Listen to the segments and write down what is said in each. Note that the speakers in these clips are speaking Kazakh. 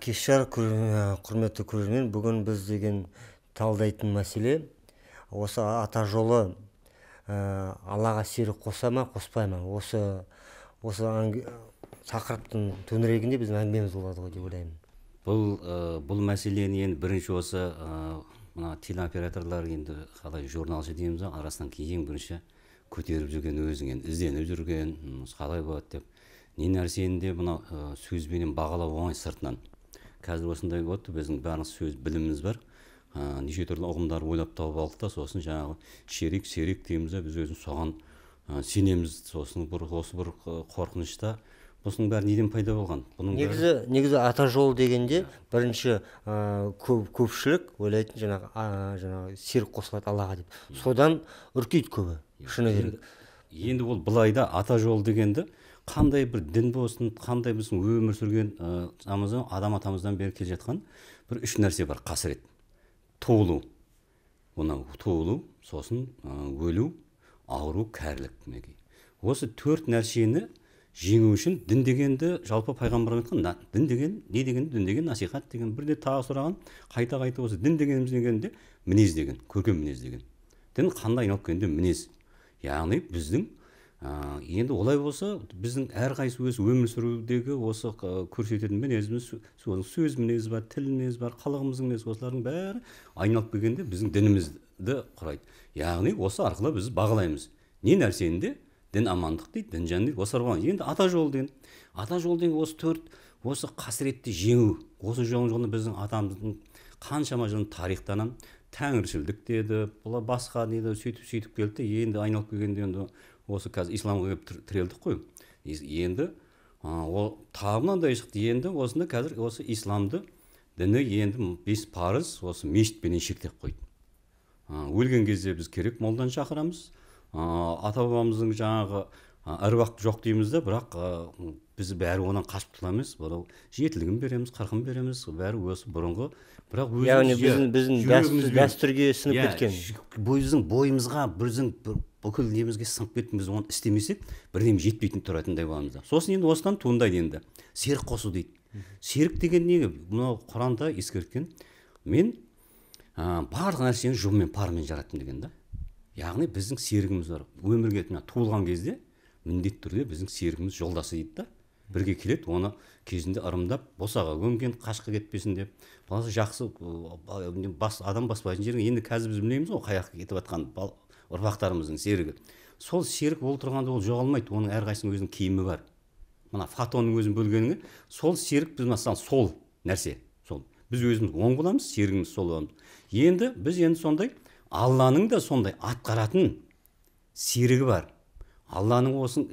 кеш э, құрметті көрермен бүгін біз деген талдайтын мәселе осы ата жолы ә, аллаға серік қоса ма қоспай ма осы осы тақырыптың төңірегінде біздің әңгімеміз болады ғой деп ойлаймын бұл ә, бұл мәселені енді бірінші осы мына телеоператорлар енді қалай журналшы дейміз ғой арасынан ең бірінші көтеріп жүрген өзің енді ізденіп жүрген қалай болады деп не нәрсені де мынау сөзбенен бағалау оңай сыртынан қазір осындай болады біздің барлық сөз біліміміз бар ә, неше түрлі ұғымдар ойлап тауып алдық та сосын жаңағы шерек серек дейміз біз өзіміз соған ә, сенеміз сосын бір осы бір қорқынышта осының бәрі неден пайда болған бұның негізі бәрі... негізі ата жол дегенде бірінші ә, көп, көпшілік ойлайтын жаңағы ә, жаңағы серік қосылады аллаға деп содан үркейді көбі шыны керек енді ол былай да ата жол дегенді қандай бір дін болсын қандай біздің өмір сүрген ә, адам атамыздан бері келе жатқан бір үш нәрсе бар қасірет туылу мынау туылу сосын өлу ауру кәрілік мінекей осы төрт нәрсені жеңу үшін дін дегенді жалпы пайғамбар айтқан дін деген не деген дін деген насихат деген бірде тағы сұраған қайта қайта осы дін дегеніміз дегенде мінез деген көркем мінез деген дін қандай айналып келгенде мінез яғни біздің ә, енді олай болса біздің әрқайсы өз өмір сүрудегі осы көрсететін мінезіміз соның сөз мінезі бар тіл мінезі бар қылығымыздың мінезі осылардың бәрі айналып келгенде біздің дінімізді құрайды яғни осы арқылы біз бағалаймыз не нәрсені де дін амандық дейді дін жан дейді енді ата жол деген ата жол деген осы төрт осы қасіретті жеңу осы жолдың жолында біздің атамыздың қаншама жыл тарихтанан тәңіршілдік деді бұлар басқа дейді сөйтіп сөйтіп келді енді айналып келгенде енді осы қазір исламға келіп тірелдік қой енді ол тағы мынандай шықты енді осында қазір осы исламды діні енді бес парыз осы мешітпенен шектеп қойды өлген кезде біз керек молданы шақырамыз ата бабамыздың жаңағы уақыт жоқ дейміз да бірақ біз бәрі одан қашып тұрамыз бұл жетілігін береміз қырқын береміз бәрі осы бұрынғы бірақ яғни біздің біздің дәстүрге сіңіп иә, кеткен біздің бойымызға біздің бүкіл немізге сіңіп кеткен біз оны істемесек бірдеме жетпейтін тұратындай боламыз да сосын енді осыдан туындайды енді серік қосу дейді серік деген не мынау құранда ескерткен мен ә, барлық нәрсені жұбымен пармен жараттым деген да яғни біздің серігіміз бар өмірге туылған кезде міндетті түрде біздің серігіміз жолдасы дейді да бірге келеді оны кезінде ырымдап босаға көмген қашқа кетпесін деп баласы жақсы бас адам баспайтын жерге енді қазір біз білмейміз ғой қай жаққа кетіп жатқанын ұрпақтарымыздың серігі сол серік болып тұрғанда ол жоғалмайды оның әрқайсысының өзінің киімі бар мына фотоның өзін бөлгеніңе сол серік біз мысалы сол нәрсе сол біз өзіміз оң боламыз серігіміз сол боламыз енді біз енді сондай алланың да сондай атқаратын серігі бар алланың осын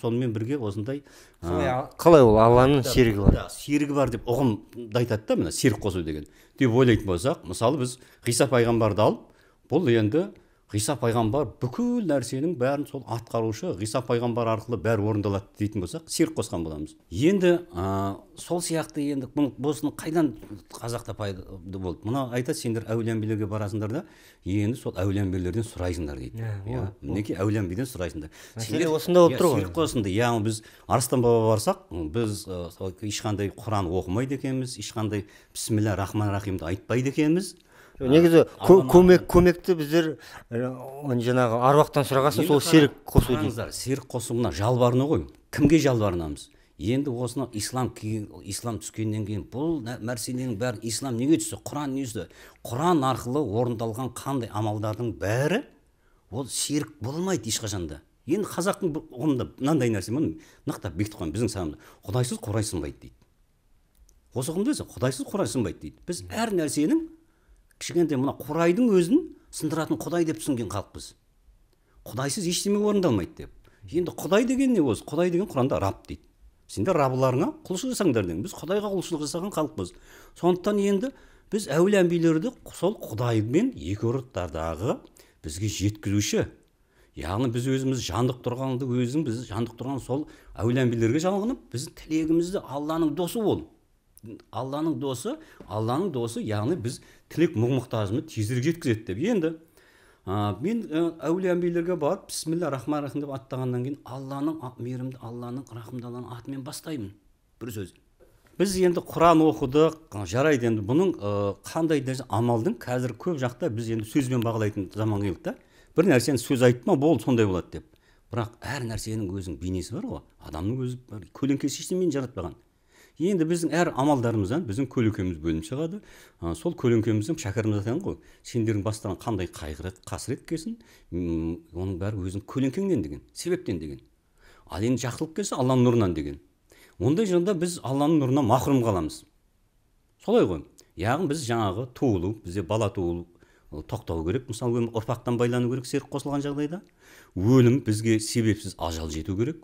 сонымен бірге осындай қалай ол алланың серігі бар серігі бар деп ұғымды айтады да міне серік қосу деген деп ойлайтын болсақ мысалы біз ғиса пайғамбарды алып бұл енді ғиса пайғамбар бүкіл нәрсенің бәрін сол атқарушы ғиса пайғамбар арқылы бәрі орындалады дейтін болсақ серік қосқан боламыз енді ә, сол сияқты енді осыны қайдан қазақта пайда болды мына айтады сендер әулиенбилерге барасыңдар да енді сол әулиенбилерден сұрайсыңдар дейді иә мінекей әулиенбиден сұрайсыңдар мәселе осында болып тұр ғой серік қосынды яғни біз арыстан бабаға барсақ біз ешқандай құран оқымайды екенбіз ешқандай бісмілля рахман рахимды айтпайды екенбіз негізі көмек көмекті біздер жаңағы аруақтан сұрағансың сол серік қосу дейді серік қосу мына жалбарыну ғой кімге жалбарынамыз енді осыны ислам ислам түскеннен кейін бұл нәрсенің бәрі ислам неге түсті құран не түсті құран арқылы орындалған қандай амалдардың бәрі ол серік болмайды ешқашан да енді қазақтың ұғымында мынандай нәрсе міне нықтап бекітіп қойған біздің санамызда құдайсыз құрай сынбайды дейді осы ұғымда құдайсыз құрай сынбайды дейді біз әр нәрсенің кішкентай мына құрайдың өзін сындыратын құдай деп түсінген халықпыз құдайсыз ештеңе орындалмайды деп енді құдай деген не осы құдай деген құранда раб дейді сендер рабыларыңа құлшылық жасаңдар деген біз құдайға құлшылық жасаған халықпыз сондықтан енді біз әулие әмбиелерді сол құдаймен екі ұрықтардағы бізге жеткізуші яғни біз өзіміз жандық тұрғанды өзің біз жандық тұрған сол әулие әмбиелерге біздің тілегімізді алланың досы бол алланың досы алланың досы яғни біз тілек мұң мұқтажымызды тезірек жеткізеді деп енді ә, мен әулие әмбиелерге барып бісміллә рахман рахим деп аттағаннан кейін алланың мейірімді алланың рахымды алланың атымен бастаймын бір сөз біз енді құран оқыдық жарайды енді бұның ә, қандай нәрсе амалдың қазір көп жақта біз енді сөзбен бағалайтын заман келді да бір нәрсені сөз айтма болды сондай болады деп бірақ әр нәрсенің өзінің бейнесі бар ғой адамның өзі көлеңкесі ештеңені жаратпаған енді біздің әр амалдарымыздан біздің көлеңкеміз бөлініп шығады ә, сол көлеңкемізден шәкәрім айтқан ғой сендердің бастарыңа қандай қайғырет қасірет келсін оның бәрі өзің көлеңкеңнен деген себептен деген ал енді жақсылық келсе алланың нұрынан деген ондай жанда біз алланың нұрынан махрұм қаламыз солай ғой яғни біз жаңағы туылу бізде бала туылу тоқтау керек мысалы ұрпақтан байлану керек серік қосылған жағдайда өлім бізге себепсіз ажал жету керек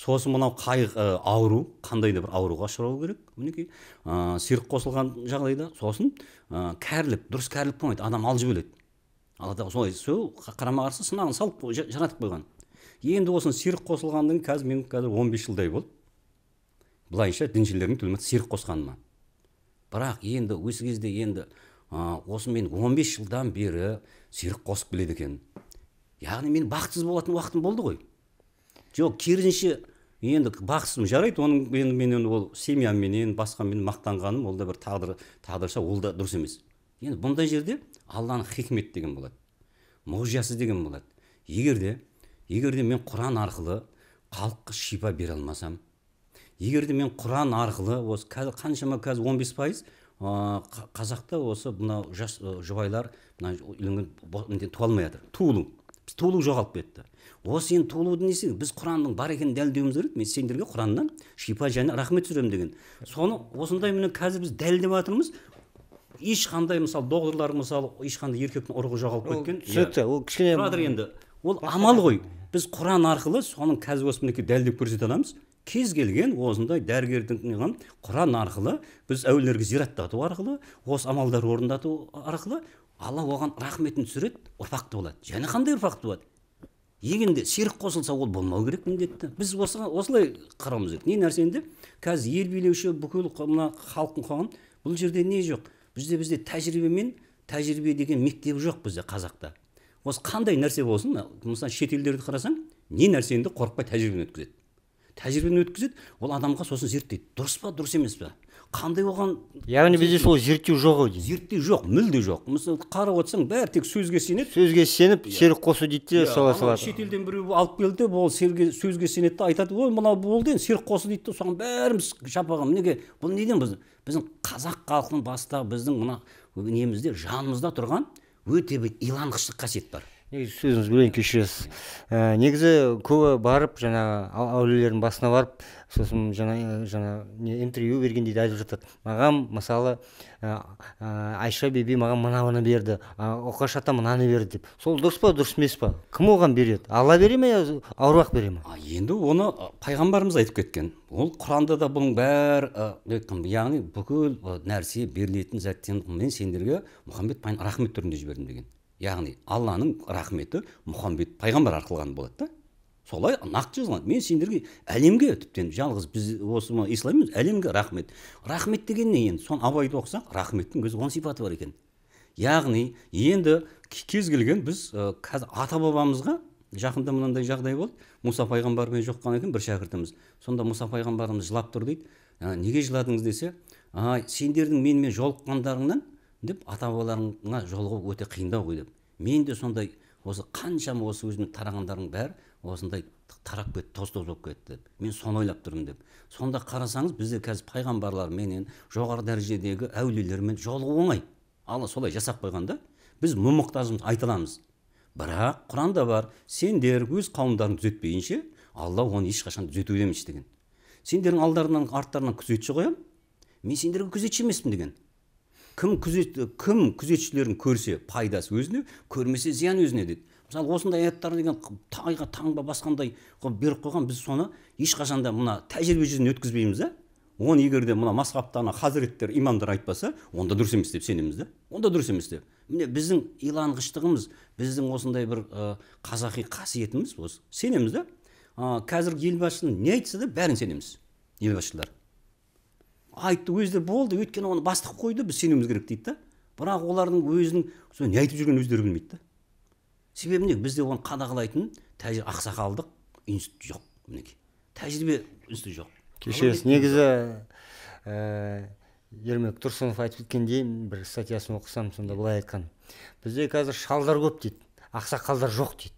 сосын мынау қайғы ә, ауру қандай да бір ауруға ұшырау керек мінекей ә, сиыр қосылған жағдайда сосын ә, кәрілік дұрыс кәрілік болмайды адам алжып өледі алла тағала солай сол қарама қарсы сынағын салып жаратып қойған енді осыны сиыр қосылғаннан қазір мен қазір 15 жылдай болды былайынша діншілердің тілімен сиыр қосқаныма бірақ енді осы кезде енді ә, осы мен 15 жылдан бері сиыр қосып келеді екен яғни мен бақытсыз болатын уақытым болды ғой жоқ керісінше енді бақсым жарайды оның енді менен ол семьямменен басқамен мақтанғаным ол да бір тағдыр тағдырша ол да дұрыс емес енді бұндай жерде алланың хикмет деген болады мұғжиясы деген болады Егерде, егерде мен құран арқылы халыққа шипа бере алмасам егерде мен құран арқылы осы қазір қаншама қазір он бес пайыз қазақта осы мынау жас жұбайлар мына үйленген туа алмай жатыр туылу тулу жоғалып кетті осы енді не несі біз құранның бар екенін дәлелдеуіміз керек мен сендерге құраннан шипа және рахмет сүремін деген соны осындай міне қазір біз дәлелдеп жатырмыз ешқандай мысалы доғдырлар мысалы ешқандай еркектің ұрығы жоғалып кеткен түсінікті иә. ол кішкене енді ол амал ғой біз құран арқылы соның қазір осы мінекей дәлелдеп көрсете аламыз кез келген осындай дәрігердің құран арқылы біз әулиелерге зираттату арқылы осы амалдар орындату арқылы алла оған рахметін түсіреді ұрпақты болады және қандай ұрпақты болады егінде ширк қосылса ол болмау керек міндетті біз осыған осылай қарауымыз керек не нәрсені де қазір ел билеуші бүкіл мына халқын қоғам бұл жерде не жоқ бізде бізде тәжірибе мен тәжірибе деген мектеп жоқ бізде қазақта осы қандай нәрсе болсын мысалы шетелдерді қарасаң не нәрсені де қорықпай тәжірибеден өткізеді тәжірибеден өткізеді ол адамға сосын зерттейді дұрыс па дұрыс емес па қандай оған яғни бізде сол зерттеу жоқ ау деймін зерттеу жоқ мүлде жоқ мысалы қарап отырсаң бәрі тек сөзге сенеді сөзге сеніп yeah. Иә. серік қосу дейді де yeah, иә, салады шетелден біреу алып келді ол сөзге сенеді да айтады ой мынау болды енді серік қосу дейді да соған бәріміз шапаған неге бұл неден біз біздің қазақ халқының бастағы біздің мына немізде жанымызда тұрған өте бір иланғыштық қасиет бар негізі сөзіңізді бөлейін кешіресіз ә, негізі көбі барып жаңағы әулиелердің басына барып сосын жаңа жаңа не интервью бергенде де айтып жатады маған мысалы ә, айша биби маған мынаны берді оқаш ата мынаны берді деп сол дұрыс па дұрыс емес па кім оған береді алла бере ме аруақ бере ме енді оны пайғамбарымыз айтып кеткен ол құранда да бұның бәрі яғни бүкіл нәрсе берілетін заттен мен сендерге мұхаммед рахмет түрінде жібердім деген яғни алланың рахметі мұхаммед пайғамбар арқылы ғана болады да солай нақты жазылған мен сендерге әлемге тіптен жалғыз біз осы ислам емес әлемге рахмет рахмет деген не енді соны абайды оқысақ рахметтің өзі он сипаты бар екен яғни енді кез келген біз ә, қазір ата бабамызға жақында мынандай жағдай болды мұса пайғамбармен жоққан екен бір шәкіртіміз сонда мұса пайғамбарымыз жылап тұр дейді ә, неге жыладыңыз десе ай сендердің менімен жолыққандарыңнан деп ата бабаларыңа жолығу өте қиындау ғой деп мен де сондай осы қаншама осы өзімнің тарағандарымның бәрі осындай тарап кетті тоз тоз болып кетті мен соны ойлап тұрмын деп сонда қарасаңыз бізде қазір пайғамбарларменен жоғары дәрежедегі әулиелермен жолығу оңай алла солай жасап қойған да біз мұң мұқтажымызды айта аламыз бірақ құранда бар сендер өз қауымдарыңды түзетпейінше алла оны ешқашан түзету емес деген сендердің алдарынан арттарыңнан күзетші қоямын мен сендерге күзетші емеспін деген кім күзет кім күзетшілерін көрсе пайдасы өзіне көрмесе зиян өзіне деді мысалы осындай аяттар деген тайға таңба басқандай қылып беріп қойған біз соны ешқашан да мына тәжірибе жүзінде өткізбейміз да оны егер де мына масхабта хазіреттер имамдар айтпаса онда дұрыс емес деп сенеміз да онда дұрыс емес деп міне біздің иланғыштығымыз біздің осындай бір ә, қазақи қасиетіміз осы сенеміз да ә, қазіргі елбасының не айтса да бәрін сенеміз елбасшылар айтты өздері болды өйткені оны бастық қойды біз сенуіміз керек дейді да бірақ олардың өзінің сол не айтып жүргенін өздері білмейді да себебі не бізде оны қадағалайтын ақсақалдық институт жоқ мінекей тәжірибе институты жоқ кешіресіз негізі ә, ермек тұрсынов айтып кеткендей бір статьясын оқысам сонда былай айтқан бізде қазір шалдар көп дейді ақсақалдар жоқ дейді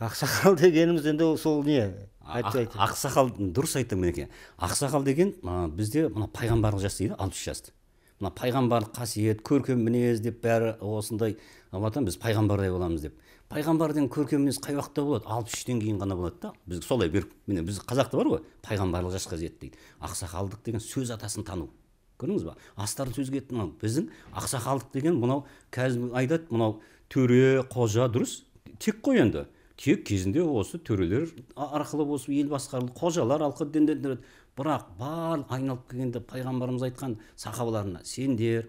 ақсақал дегеніміз енді сол не ақсақал дұрыс айтты мінекей ақсақал деген бізде мына пайғамбарлық жас дейді алпыс жасты мына пайғамбарлық қасиет көркем мінез деп бәрі осындай алатын біз пайғамбардай боламыз деп пайғамбар деген көркем мінез қай уақытта болады алпыс үштен кейін ғана болады да біз солай бер міне біз қазақта бар ғой пайғамбарлық жасқа жетті дейді ақсақалдық деген сөз атасын тану көрдіңіз ба астарын сөзге мынау біздің ақсақалдық деген мынау қазір айтады мынау төре қожа дұрыс тек қой енді тек кезінде осы төрелер арқылы осы ел басқарылды қожалар арқылы діндендіреді бірақ барлық айналып келгенде пайғамбарымыз айтқан сахабаларына сендер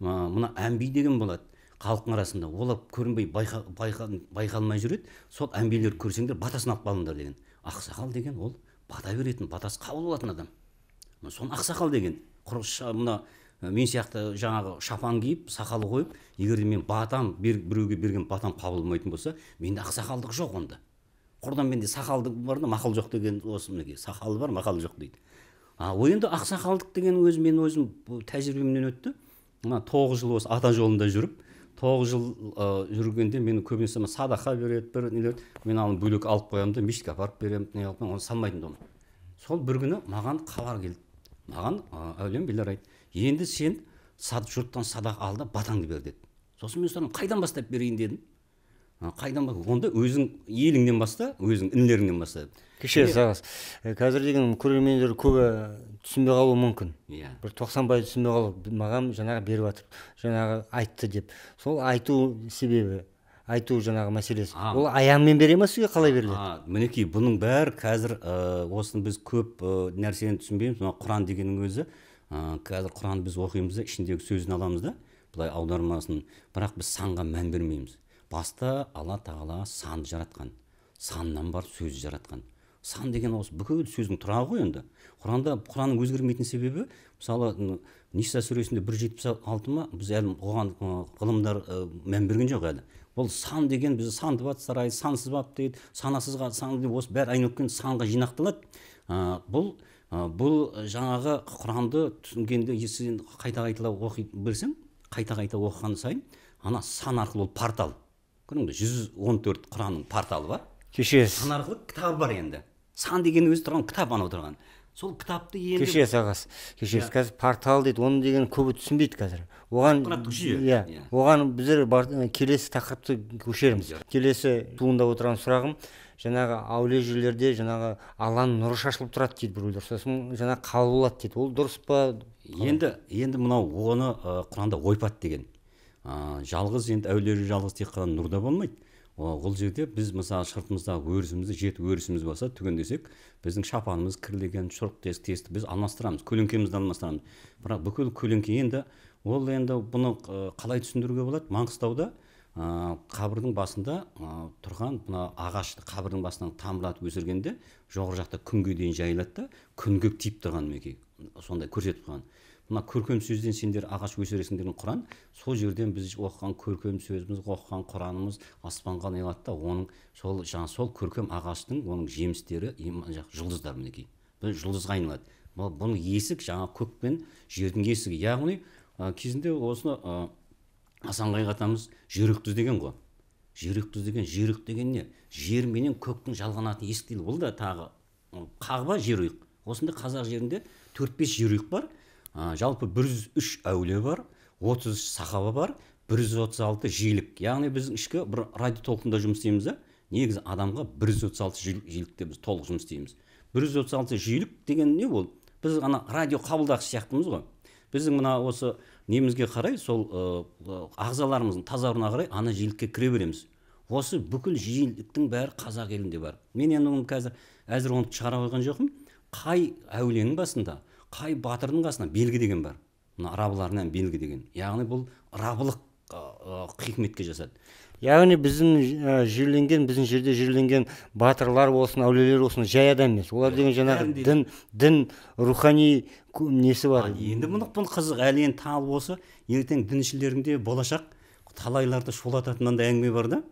мына әмби деген болады халықтың арасында олар көрінбей байқалмай жүреді сол әмбилерді көрсеңдер батасын алып қалыңдар деген ақсақал деген ол бата беретін батасы қабыл болатын адам соны ақсақал деген құрылысшы мына мен сияқты жаңағы шапан киіп сақал қойып егер мен батам бер, біреуге берген батам қабылмайтын болса менде ақсақалдық жоқ онда құрдан менде сақалдық бар да мақал жоқ деген осы мінекей сақалы бар мақалы жоқ дейді а ол енді ақсақалдық деген өзі мен өзім тәжірибемнен өтті мына тоғыз жыл осы ата жолында жүріп тоғыз жыл жүргенде мені көбінесе садақа береді бір нелер мен оны бөлек алып қоямын да мешітке апарып беремін не қылып оны салмайтын да сол бір күні маған хабар келді маған әулием билер айтты енді сен сад, жұрттан садақ ал да батаңды бер деді сосын мен сұрадым қайдан бастап берейін дедім қайдан онда өзің еліңнен баста өзің інілеріңнен баста кеше сағас қазір деген көрермендер көбі түсінбей қалуы мүмкін иә yeah. бір тоқсан пайыз түсінбей қалу маған жаңағы беріп жатыр жаңағы айтты деп сол айту себебі айту жаңағы мәселесі а, ол аяңмен бере ма сізге қалай беріледі мінекей бұның бәрі қазір ә, осыны біз көп ә, нәрсені түсінбейміз мына құран дегеннің өзі ә, қазір құранды біз оқимыз да ішіндегі сөзін аламыз да былай аудармасын бірақ біз санға мән бермейміз баста алла тағала санды жаратқан саннан барып сөзді жаратқан сан деген осы бүкіл сөздің тұрағы ғой енді құранда құранның өзгермейтін себебі мысалы ниса сүресінде бір жетпіс алты ма біз әлі оған ғылымдар мән берген жоқ әлі бұл сан деген біз санды бат сарай сансыз бап дейді санасызға сан деп осы бәрі айналып санға жинақталады бұл бұл жаңағы құранды түсінгенде сен қайта қайта оқи білсең қайта қайта оқыған сайын ана сан арқылы ол портал көрдің бе жүз он төрт құранның порталы бар кеше сан арқылы кітабы бар енді сан деген өзі тұрған кітап анау тұрған сол кітапты енді кешіресіз ағасы кешіресіз иә. қазір портал дейді оны деген көбі түсінбейді қазір оған жүйе иә, иә оған біздер келесі тақырыпты көшерміз иә. келесі туындап отырған сұрағым жаңағы әулие жерлерде жаңағы алланың нұры шашылып тұрады дейді біреулер сосын жаңа болады дейді ол дұрыс па енді енді мынау оны құранда ойпат деген жалғыз енді әулие жалғыз тек қана нұрда болмайды ол жерде біз мысалы шыртымыздағы өрісімізді жеті өрісіміз болса түгендесек біздің шапанымыз кірлеген шұрық тесік тесті біз алмастырамыз көлеңкемізді алмастырамыз бірақ бүкіл көлеңке енді ол енді бұны қалай түсіндіруге болады маңғыстауда ыыы қабірдің басында тұрған мына ағашты қабірдің басынан тамырлатып өсіргенде жоғары жақта күнге дейін жайылады да күнгек тиіп тұрған мінекей сондай көрсетіп қойған мына көркем сөзден сендер ағаш өсіресің деген құран сол жерден біз оқыған көркем сөзіміз оқыған құранымыз аспанға айлатта да оның сол жаңағы сол көркем ағаштың оның жемістері жұлдыздар мінекей бұл жұлдызға айналады бұл бұның есік жаңа көк пен жердің есігі яғни ә, кезінде осыны ә, асанғайық атамыз жүректі деген ғой жүректі деген жүрек деген не жер менен көктің жалғанатын есік дейді бұл да тағы қағба жерұйық осында қазақ жерінде төрт бес жерұйық бар ә, жалпы 103 әуле бар 30 сахаба бар 136 жиілік яғни біз ішкі бір радио толқында жұмыс істейміз да негізі адамға 136 жиілікте біз толық жұмыс істейміз 136 жиілік деген не ол біз ана радио қабылдағыш сияқтымыз ғой біздің мына осы немізге қарай сол ағзаларымыздың тазаруына қарай ана жиілікке кіре береміз осы бүкіл жиіліктің бәрі қазақ елінде бар мен енді оны қазір әзір оны шығара қойған жоқпын қай әуленің басында қай батырдың қасына белгі деген бар мына рабыларынан белгі деген яғни бұл рабылық хикметке жасады яғни біздің ә, жерленген біздің жерде жерленген батырлар болсын әулиелер болсын жай адам емес олар ә, деген жаңағы дін дін рухани несі бар енді бұл қызық әлі енді тал болса ертең діншілерінде болашақ талайларды шулататын да әңгіме бар да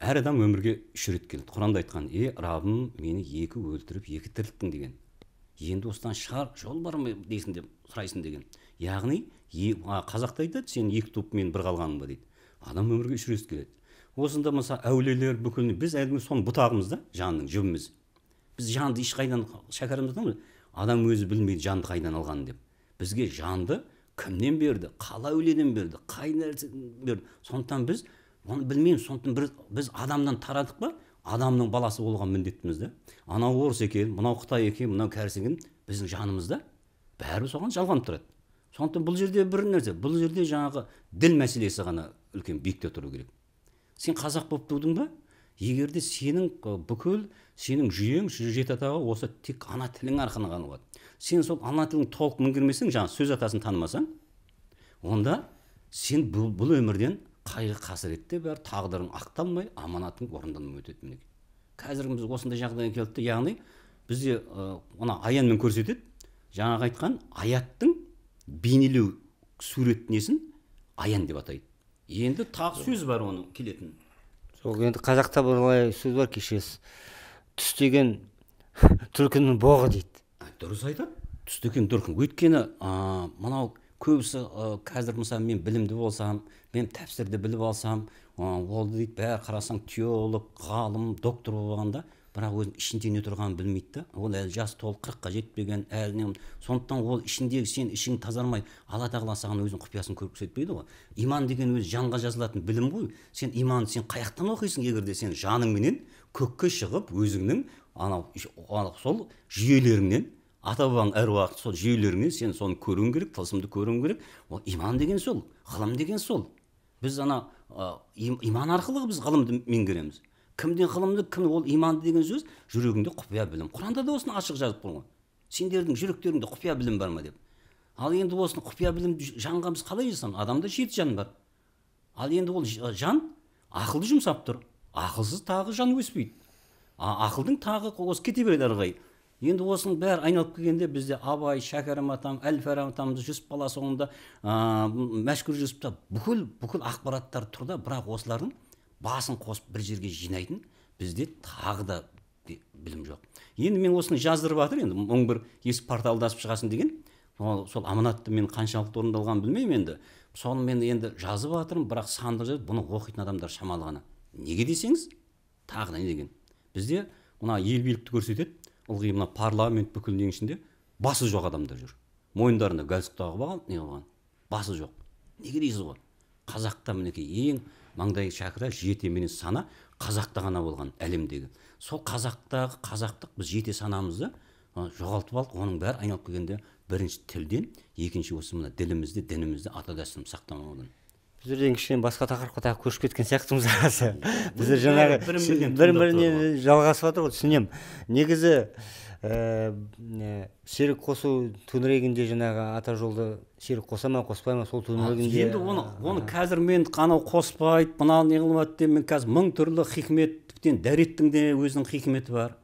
әр адам өмірге үш рет келеді құранда айтқан е рабым мені екі өлтіріп екі тірілттің деген енді осыдан шығар жол бар ма дейсің деп сұрайсың деген яғни е, қазақта айтады сен екі топмен бір қалғаның ба дейді адам өмірге үш келеді осында мысалы әулиелер бүкіл біз әлгі соның бұтағымыз да жанның жібіміз біз жанды ешқайдан шәкәрімізден адам өзі білмейді жанды қайдан алғанын деп бізге жанды кімнен берді қала әулиеден берді қай нәрседен берді сондықтан біз оны білмейміз сондықтан бір біз адамнан тарадық па адамның баласы болған міндеттіміз да анау орыс екен мынау қытай екен мынау кәріс екен біздің жанымызда бәрі соған жалғанып тұрады сондықтан бұл жерде бір нәрсе бұл жерде жаңағы діл мәселесі ғана үлкен биікте тұру керек сен қазақ болып тудың ба егер де сенің бүкіл сенің жүйең жеті атағы осы тек ана тілің арқылы ғана болады сен сол ана тілін толық меңгермесең жаңағы сөз атасын танымасаң онда сен бұл, бұл өмірден қайғы қасіретте бәрі тағдырың ақталмай аманатың орындалмай өтеді мінекей қазір біз осындай жағдайға келді яғни бізде мына аянмен көрсетеді жаңағы айтқан аяттың бейнелеу сурет несін аян деп атайды енді тағы сөз бар оның келетін сол енді қазақта былай сөз бар кешіресіз түс деген түлкінің боғы дейді дұрыс айтады түс деген өйткені мынау көбісі қазір мысалы мен білімді болсам мен тәпсірді біліп алсам ол дейді бәрі қарасаң теолог ғалым доктор болғанда бірақ өзінің ішінде не тұрғанын білмейді да ол әлі жасы толық қырыққа жетпеген әлі сондықтан ол ішіндегі сен ішің тазармай алла тағала саған өзінің құпиясын көрсетпейді ғой иман деген өзі жанға жазылатын білім ғой сен иманды сен қаяқтан оқисың егер де сен жаныңменен көкке шығып өзіңнің анау сол жүйелеріңнен ата бабаң әруағын сол жүйелеріңе сен соны көруің керек тылсымды көруің керек ол иман деген сол ғылым деген сол біз ана ә, иман арқылы біз ғылымды меңгереміз кімде ғылымды кім ол иманды деген сөз жүрегіңде құпия білім құранда да осыны ашық жазып қойған сендердің жүректеріңде құпия білім бар ма деп ал енді осыны құпия білім жанға біз қалай жасамыз адамда жеті жан бар ал енді ол жан ақылды жұмсап тұр ақылсыз тағы жан өспейді а ақылдың тағы осы кете береді ары енді осының бәрі айналып келгенде бізде абай шәкәрім атам әл фараби атамыз жүсіп бала соңында ә, мәшһүр жүсіпта бүкіл бүкіл ақпараттар тұр да бірақ осылардың басын қосып бір жерге жинайтын бізде тағы да білім жоқ енді мен осыны жаздырып жатыр енді мың бір есік порталды ашып шығасың деген ол сол аманатты мен қаншалықты орындалғанын білмеймін енді соны мен енді жазып жатырмын бірақ сандық жазып бұны оқитын адамдар шамалы ғана неге десеңіз тағы да не деген бізде мына ел билікті көрсетеді ылғи мына парламент бүкіл ненің ішінде басы жоқ адамдар жүр Мойындарында галстук тағып алған не қылған басы жоқ неге дейсіз ғой қазақта мінекей ең маңдайы шәкірә жетеменен сана қазақта ғана болған әлемдегі сол қазақтағы қазақтық біз жете санамызды жоғалтып алдық оның бәрі айналып келгенде бірінші тілден екінші осы мына ділімізді дінімізді ата дәстүрімізді сақтамаудан біздер енді кішкене басқа тақырыпқа тағы көшіп кеткен сияқтымыз арасы біздер жаңағы бір біріне жалғасып жатыр ғой түсінемін негізі ә, серік қосу төңірегінде жаңағы ата жолды серік қоса ма қоспай ма сол төңірегінде енді оны оны қазір мен анау қоспайды мынау не деп мен қазір мың түрлі хикметтен тіптен дәреттің де өзінің хикметі бар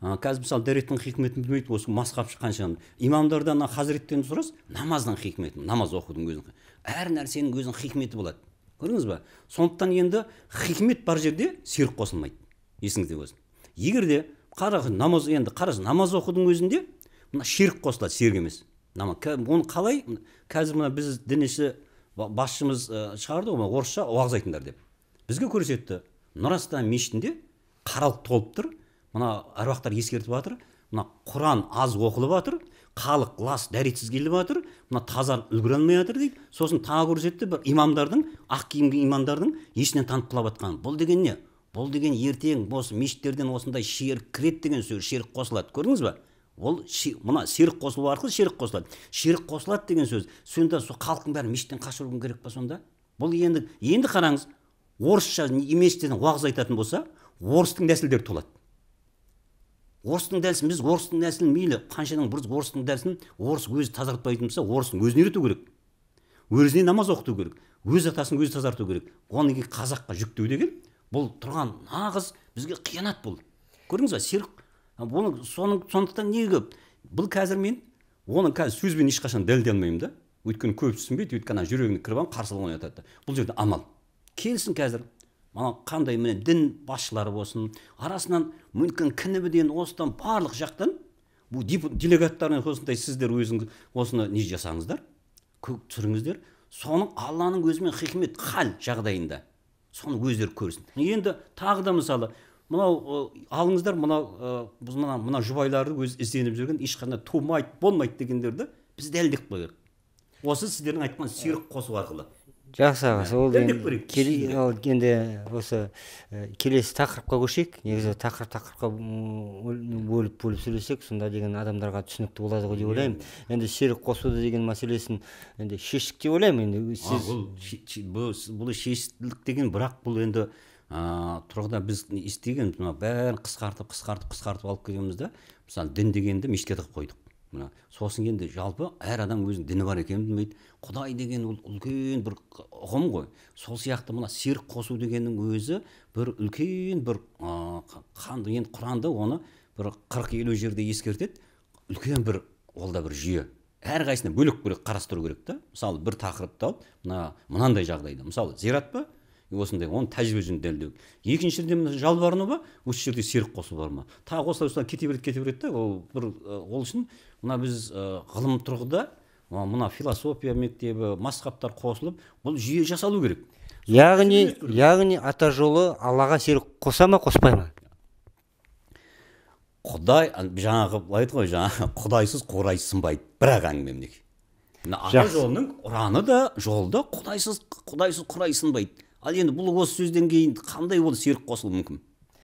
қазір мысалы дәреттің хикметін білмейді осы мас қанша шыққан имамдардан хазіреттен сұрас намаздың хикметін намаз оқудың өзінің әр нәрсенің өзінің хикметі болады көрдіңіз ба сондықтан енді хикмет бар жерде серік қосылмайды есіңізде болсын егер де қара намаз енді қараңыз намаз оқудың өзінде мына ширк қосылады серік емес оны қалай қазір мына біз дініші басшымыз шығарды ғой орысша уағыз айтыңдар деп бізге көрсетті нұр астана мешітінде қаралық толып тұр мына аруақтар ескертіп жатыр мына құран аз оқылып жатыр халық лас дәретсіз келіп жатыр мына таза үлгере алмай жатыр дейді сосын тағы көрсетті бір имамдардың ақ киімді имамдардың есінен танып құлап жатқанын бұл деген не бұл деген ертең осы мешіттерден осындай шерік кіреді деген сөз шерік қосылады көрдіңіз ба ол мына серік қосылу арқылы шерік қосылады шерік қосылады деген сөз сонда сол халықтың бәрін мешіттен қашыру керек па сонда бұл енді енді қараңыз орысша мешіттерден уағыз айтатын болса орыстың нәсілдері толады орыстың дәрісін біз орыстың нәсілін мейлі қаншадан бұрыс орыстың дәрісін орыс өзі тазартпайтын болса орыстың өзіне үйрету керек өзіне намаз оқыту керек өз атасын өзі тазарту керек оны қазаққа жүктеу деген бұл тұрған нағыз бізге қиянат бұл көрдіңіз ба серік оны соның сондықтан неге бұл қазір мен оны қазір сөзбен ешқашан дәлелдей алмаймын да өйткені көбісі түсінбейді өйткені жүрегіне кіріп алып қарсы алып жатады бұл жерде амал келсін қазір мынау қандай міне дін басшылары болсын арасынан мүмкін кінібіден осыдан барлық жақтан бұл делегаттармен осындай сіздер өзіңіз осыны не жасаңыздар көп түсіріңіздер соның алланың өзімен хикмет хал жағдайында соны өздері көрсін енді тағы да мысалы мынау алыңыздар мынау мына мына жұбайларды өз ізденіп жүрген ешқандай тумайды болмайды дегендерді біз дәлелдеп қояйық осы сіздердің айтқан сирық қосу арқылы жақсы аға сол ал енді осы э, келесі тақырыпқа көшейік негізі тақырып тақырыпқа бөліп бөліп сөйлесек сонда деген адамдарға түсінікті болады ғой деп иә. ойлаймын енді серік қосуды деген мәселесін енді шештік деп ойлаймын енді бұл бұл шештілік деген бірақ бұл енді ыыы тұрғыда біз істеген мына бәрін қысқартып қысқартып қысқартып алып келгенбіз да мысалы дін дегенді мешітке тығып қойдық мына сосын енді жалпы әр адам өзінің діні бар екенін білмейді құдай деген ол үлкен бір ұғым ғой сол сияқты мына серік қосу дегеннің өзі бір үлкен бір қанды енді құранда оны бір қырық елу жерде ескертеді үлкен бір ол да бір жүйе әрқайсысына бөлек бөлек қарастыру керек та мысалы бір тақырыпты алып мына мынандай жағдайда мысалы зират па осындай оны тәжірибе дәлелдеу екіншіден мына жалбарыну ба осы жерде серік қосу бар ма тағы осылай осылай кете береді кете береді да ол бір ол үшін мына біз ғылым тұрғыда мына философия мектебі масхабтар қосылып бұл жүйе жасалу керек яғни яғни ата жолы аллаға серік қоса ма қоспай ма құдай жаңағы былай айтты ғой жаңағы құдайсыз қурай сынбайды бір ақ әңгіме мінекей ата жолының ұраны да жолы да құдайсыз құдайсыз құрай сынбайды ал енді бұл осы сөзден кейін қандай ол серік қосылуы мүмкін